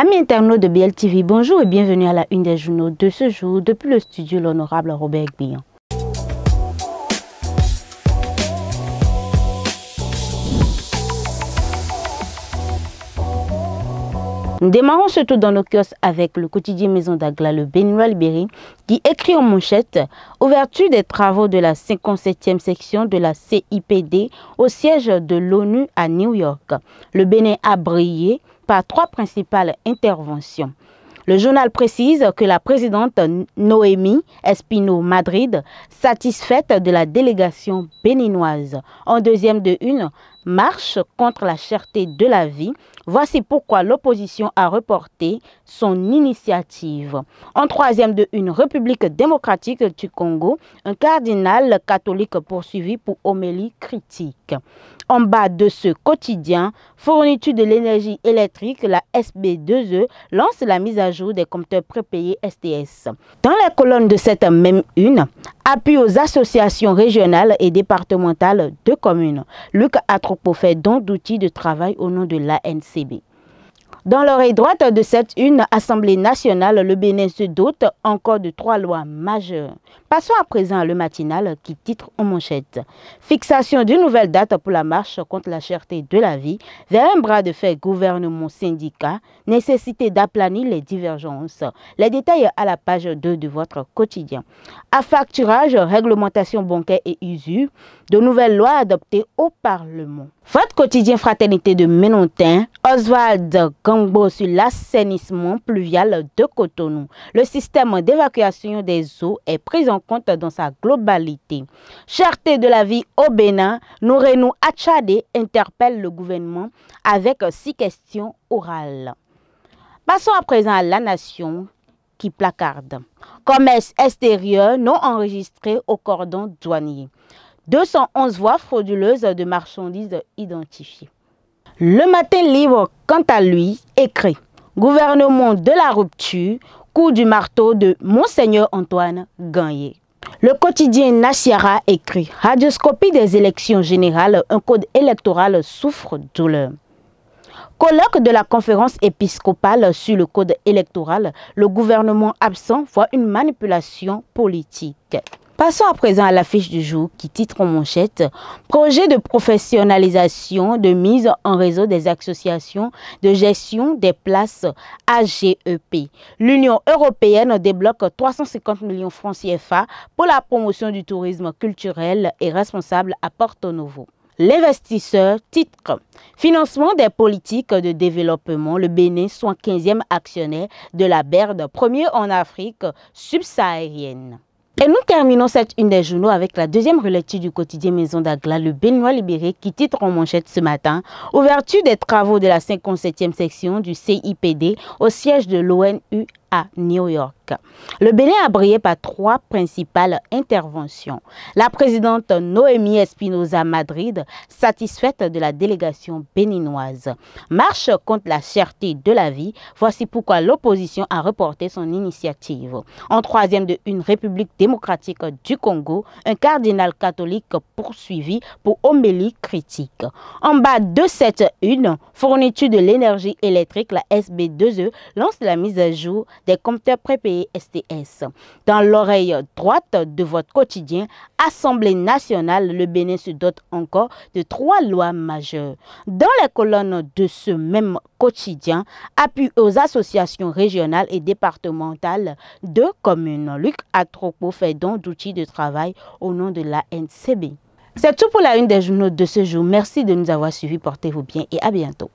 Amis internautes de BLTV, bonjour et bienvenue à la une des journaux de ce jour depuis le studio l'honorable Robert Guillon. Nous démarrons ce tour dans nos kiosques avec le quotidien Maison d'Agla, le Benoît Walberry qui écrit en manchette « Ouverture des travaux de la 57e section de la CIPD au siège de l'ONU à New York. Le Bénin a brillé par trois principales interventions. Le journal précise que la présidente Noémie Espino Madrid, satisfaite de la délégation béninoise en deuxième de une, marche contre la cherté de la vie. Voici pourquoi l'opposition a reporté son initiative. En troisième de une République démocratique du Congo, un cardinal catholique poursuivi pour homélie critique. En bas de ce quotidien, Fourniture de l'énergie électrique, la SB2E, lance la mise à jour des compteurs prépayés STS. Dans la colonne de cette même une, Appui aux associations régionales et départementales de communes. Luc Atropo fait don d'outils de travail au nom de l'ANCB. Dans l'oreille droite de cette une Assemblée nationale, le Bénin se dote encore de trois lois majeures. Passons à présent à le matinal qui titre en manchette. Fixation d'une nouvelle date pour la marche contre la cherté de la vie vers un bras de fait gouvernement-syndicat, nécessité d'aplanir les divergences. Les détails à la page 2 de votre quotidien. Affacturage, réglementation bancaire et usure, de nouvelles lois adoptées au Parlement. Votre quotidien Fraternité de Ménontin, Oswald Gambo sur l'assainissement pluvial de Cotonou. Le système d'évacuation des eaux est pris en compte dans sa globalité. Cherté de la vie au Bénin, Nouréno Achade interpelle le gouvernement avec six questions orales. Passons à présent à la nation qui placarde. Commerce extérieur non enregistré au cordon douanier. 211 voies frauduleuses de marchandises identifiées. Le matin libre, quant à lui, écrit Gouvernement de la rupture, coup du marteau de Monseigneur Antoine Gagné. Le quotidien Nassiara écrit Radioscopie des élections générales, un code électoral souffre douleur. Colloque de la conférence épiscopale sur le code électoral, le gouvernement absent voit une manipulation politique. Passons à présent à l'affiche du jour qui titre en manchette « Projet de professionnalisation de mise en réseau des associations de gestion des places AGEP ». L'Union européenne débloque 350 millions francs CFA pour la promotion du tourisme culturel et responsable à Porto Novo. L'investisseur titre Financement des politiques de développement, le Bénin soit 15e actionnaire de la BERD, premier en Afrique subsaharienne. Et nous terminons cette une des journaux avec la deuxième relecture du quotidien Maison d'Agla, le Benoît Libéré, qui titre en manchette ce matin Ouverture des travaux de la 57e section du CIPD au siège de l'ONU à New York. Le Bénin a brillé par trois principales interventions. La présidente Noémie Espinoza Madrid, satisfaite de la délégation béninoise. Marche contre la cherté de la vie, voici pourquoi l'opposition a reporté son initiative. En troisième de une République démocratique du Congo, un cardinal catholique poursuivi pour homélie critique. En bas de cette une, fourniture de l'énergie électrique, la SB2E lance la mise à jour des compteurs prépayés STS. Dans l'oreille droite de votre quotidien, Assemblée nationale, le Bénin se dote encore de trois lois majeures. Dans les colonnes de ce même quotidien, appui aux associations régionales et départementales de communes. Luc Atropo fait don d'outils de travail au nom de la NCB. C'est tout pour la une des journaux de ce jour. Merci de nous avoir suivis. Portez-vous bien et à bientôt.